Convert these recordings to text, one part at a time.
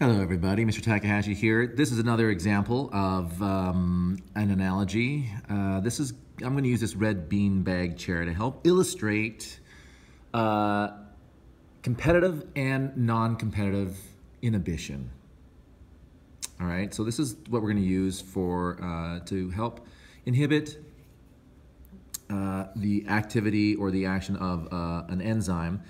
Hello, everybody. Mr. Takahashi here. This is another example of um, an analogy. Uh, this is I'm going to use this red bean bag chair to help illustrate uh, competitive and non-competitive inhibition. All right. So this is what we're going to use for uh, to help inhibit uh, the activity or the action of uh, an enzyme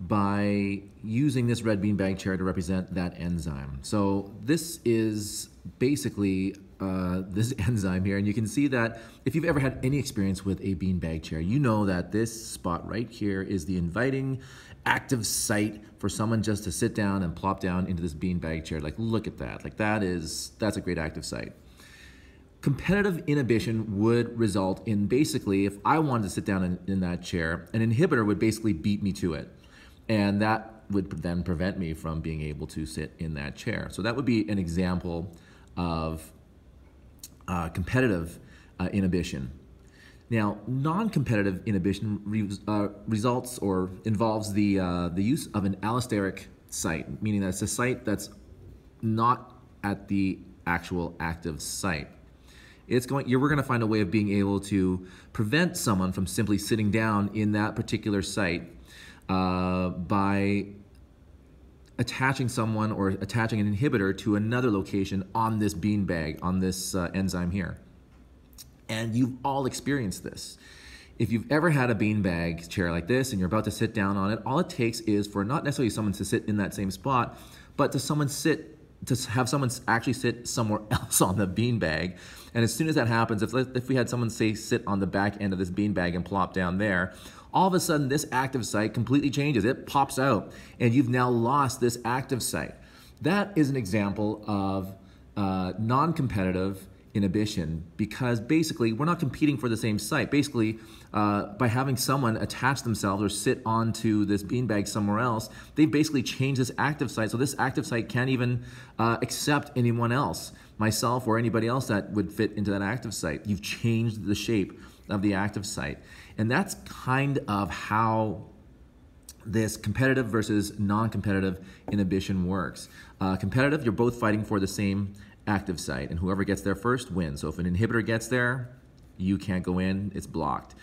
by using this red beanbag chair to represent that enzyme. So this is basically uh, this enzyme here, and you can see that if you've ever had any experience with a beanbag chair, you know that this spot right here is the inviting active site for someone just to sit down and plop down into this beanbag chair. Like, look at that. Like that is, that's a great active site. Competitive inhibition would result in basically, if I wanted to sit down in, in that chair, an inhibitor would basically beat me to it. And that would then prevent me from being able to sit in that chair. So that would be an example of uh, competitive uh, inhibition. Now, non-competitive inhibition re uh, results or involves the, uh, the use of an allosteric site, meaning that it's a site that's not at the actual active site. It's going, you're, we're going to find a way of being able to prevent someone from simply sitting down in that particular site uh, by attaching someone or attaching an inhibitor to another location on this beanbag, on this uh, enzyme here. And you've all experienced this. If you've ever had a beanbag chair like this and you're about to sit down on it, all it takes is for not necessarily someone to sit in that same spot, but to someone sit to have someone actually sit somewhere else on the beanbag. And as soon as that happens, if, if we had someone say sit on the back end of this beanbag and plop down there, all of a sudden this active site completely changes. It pops out and you've now lost this active site. That is an example of uh, non-competitive inhibition because basically we're not competing for the same site. Basically, uh, by having someone attach themselves or sit onto this beanbag somewhere else, they've basically changed this active site. So this active site can't even uh, accept anyone else, myself or anybody else that would fit into that active site. You've changed the shape of the active site. And that's kind of how this competitive versus non-competitive inhibition works. Uh, competitive, you're both fighting for the same active site, and whoever gets there first wins. So if an inhibitor gets there, you can't go in, it's blocked.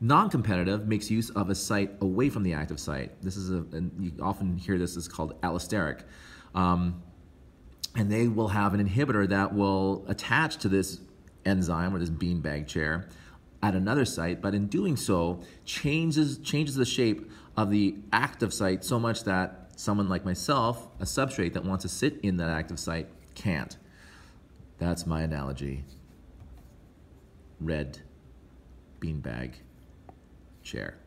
Non-competitive makes use of a site away from the active site. This is a, you often hear this is called allosteric. Um, and they will have an inhibitor that will attach to this enzyme or this beanbag chair at another site, but in doing so, changes, changes the shape of the active site so much that someone like myself, a substrate that wants to sit in that active site, can't. That's my analogy. Red beanbag chair.